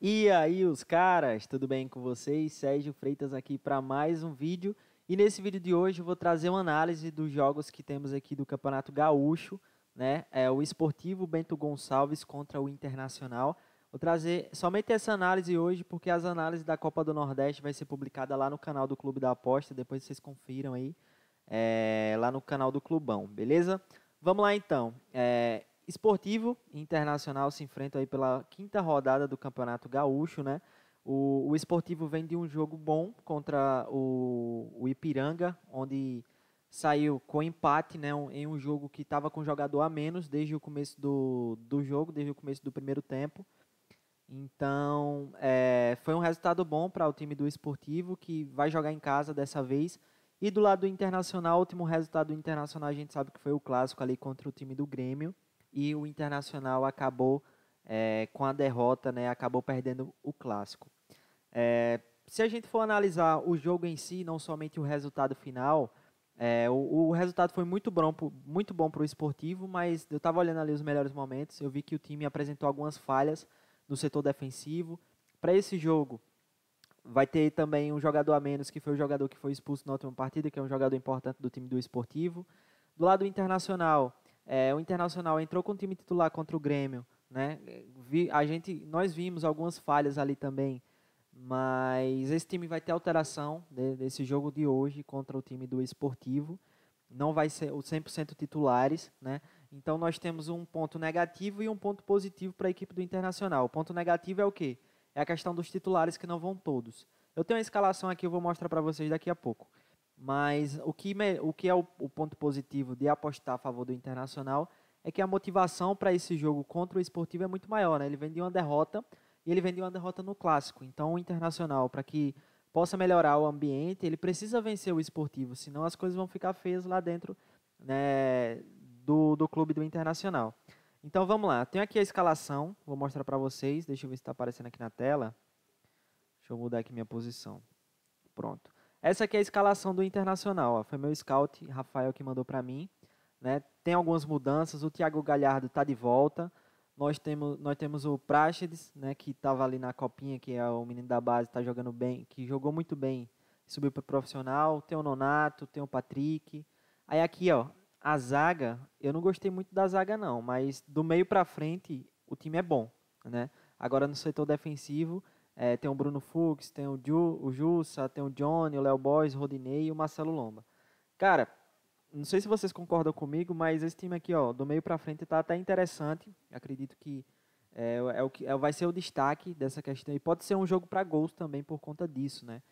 E aí, os caras, tudo bem com vocês? Sérgio Freitas aqui para mais um vídeo. E nesse vídeo de hoje eu vou trazer uma análise dos jogos que temos aqui do Campeonato Gaúcho, né? É o Esportivo Bento Gonçalves contra o Internacional. Vou trazer somente essa análise hoje, porque as análises da Copa do Nordeste vai ser publicada lá no canal do Clube da Aposta, depois vocês confiram aí, é, lá no canal do Clubão, beleza? Vamos lá então. É, Esportivo Internacional se enfrenta aí pela quinta rodada do Campeonato Gaúcho, né? O, o Esportivo vem de um jogo bom contra o, o Ipiranga, onde saiu com empate né, em um jogo que estava com jogador a menos desde o começo do, do jogo, desde o começo do primeiro tempo. Então, é, foi um resultado bom para o time do Esportivo, que vai jogar em casa dessa vez. E do lado do Internacional, o último resultado do Internacional a gente sabe que foi o clássico ali contra o time do Grêmio e o Internacional acabou é, com a derrota, né, acabou perdendo o clássico. É, se a gente for analisar o jogo em si, não somente o resultado final, é, o, o, resultado foi muito bom, muito bom para o esportivo, mas eu estava olhando ali os melhores momentos, eu vi que o time apresentou algumas falhas no setor defensivo. Para esse jogo, vai ter também um jogador a menos, que foi o jogador que foi expulso na última partida, que é um jogador importante do time do esportivo. Do lado internacional, é, o Internacional entrou com o time titular contra o Grêmio, né? Vi, a gente, nós vimos algumas falhas ali também, mas esse time vai ter alteração de, desse jogo de hoje contra o time do Esportivo. Não vai ser os 100% titulares, né? Então nós temos um ponto negativo e um ponto positivo para a equipe do Internacional. O ponto negativo é o quê? É a questão dos titulares que não vão todos. Eu tenho a escalação aqui, eu vou mostrar para vocês daqui a pouco. Mas o que, me, o que é o, o ponto positivo de apostar a favor do Internacional é que a motivação para esse jogo contra o Esportivo é muito maior. Né? Ele vem de uma derrota e ele vem de uma derrota no Clássico. Então, o Internacional, para que possa melhorar o ambiente, ele precisa vencer o Esportivo, senão as coisas vão ficar feias lá dentro né, do, do clube do Internacional. Então, vamos lá. Tenho aqui a escalação, vou mostrar para vocês. Deixa eu ver se está aparecendo aqui na tela. Deixa eu mudar aqui minha posição. Pronto. Essa aqui é a escalação do Internacional. Ó. Foi meu scout, Rafael, que mandou para mim. Né? Tem algumas mudanças. O Thiago Galhardo está de volta. Nós temos, nós temos o Praxedes, né, que estava ali na copinha, que é o menino da base, está jogando bem, que jogou muito bem, subiu para profissional. Tem o Nonato, tem o Patrick. Aí aqui, ó, a zaga, eu não gostei muito da zaga não, mas do meio para frente o time é bom, né? Agora no setor defensivo, é, tem o Bruno Fux, tem o, Ju, o Jussa, tem o Johnny, o Léo Boys, o Rodinei e o Marcelo Lomba. Cara, não sei se vocês concordam comigo, mas esse time aqui, ó, do meio para frente tá até interessante. Acredito que é, é o que é, vai ser o destaque dessa questão e pode ser um jogo para gols também por conta disso, né?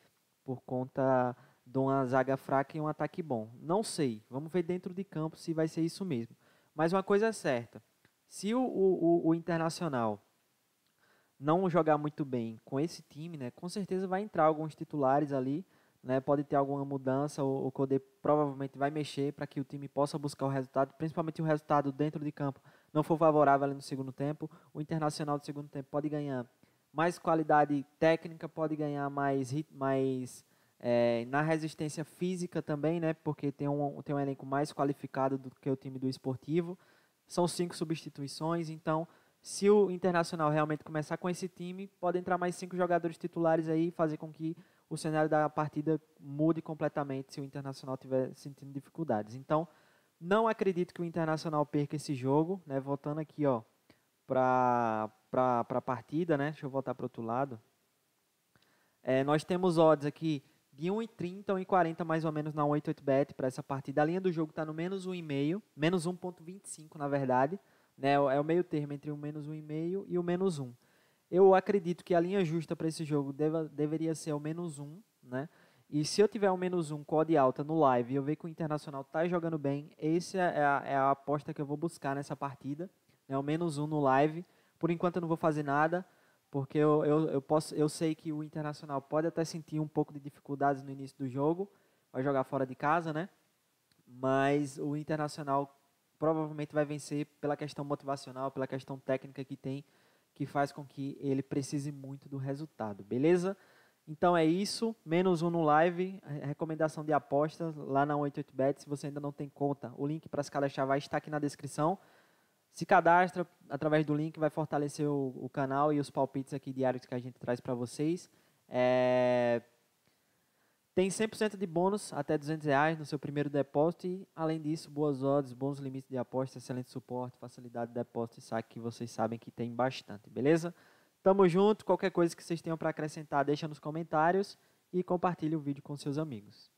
Por conta de uma zaga fraca e um ataque bom. Não sei, vamos ver dentro de campo se vai ser isso mesmo. Mas uma coisa é certa, se o, o, o Internacional não jogar muito bem com esse time, né, com certeza vai entrar alguns titulares ali, né, pode ter alguma mudança, o, o Codê provavelmente vai mexer para que o time possa buscar o resultado, principalmente o resultado dentro de campo não for favorável ali no segundo tempo. O Internacional do segundo tempo pode ganhar mais qualidade técnica, pode ganhar mais, mais é, na resistência física também, né, porque tem um, tem um elenco mais qualificado do que o time do esportivo. São cinco substituições, então se o Internacional realmente começar com esse time, pode entrar mais cinco jogadores titulares aí e fazer com que o cenário da partida mude completamente se o Internacional tiver sentindo dificuldades. Então, não acredito que o Internacional perca esse jogo, né? Voltando aqui, ó, para para a partida, né? Deixa eu voltar para outro lado. É, nós temos odds aqui de 1,30 ou 1,40 mais ou menos na 88bet para essa partida. A linha do jogo está no menos 1,5, menos 1,25 na verdade. Né? É, é o meio termo entre o menos 1,5 e o menos 1. Eu acredito que a linha justa para esse jogo deva, deveria ser o menos 1. Né? E se eu tiver o menos 1 code alta no live e eu ver que o Internacional está jogando bem, essa é, é a, é a, aposta que eu vou buscar nessa partida. Né? O menos 1 no live. Por enquanto eu não vou fazer nada porque eu, eu, eu, posso, eu sei que o Internacional pode até sentir um pouco de dificuldades no início do jogo, vai jogar fora de casa, né? Mas o Internacional provavelmente vai vencer pela questão motivacional, pela questão técnica que tem, que faz com que ele precise muito do resultado, beleza? Então é isso, menos um no live, recomendação de apostas lá na 88bet, se você ainda não tem conta. O link para se cadastrar vai estar aqui na descrição. Se cadastra através do link, vai fortalecer o, o canal e os palpites aqui diários que a gente traz para vocês. É, tem 100% de bônus até 200 reais no seu primeiro depósito e, além disso, boas odds, bons limites de aposta, excelente suporte, facilidade de depósito e saque que vocês sabem que tem bastante, beleza? Tamo junto, qualquer coisa que vocês tenham para acrescentar, deixa nos comentários e compartilhe o vídeo com seus amigos.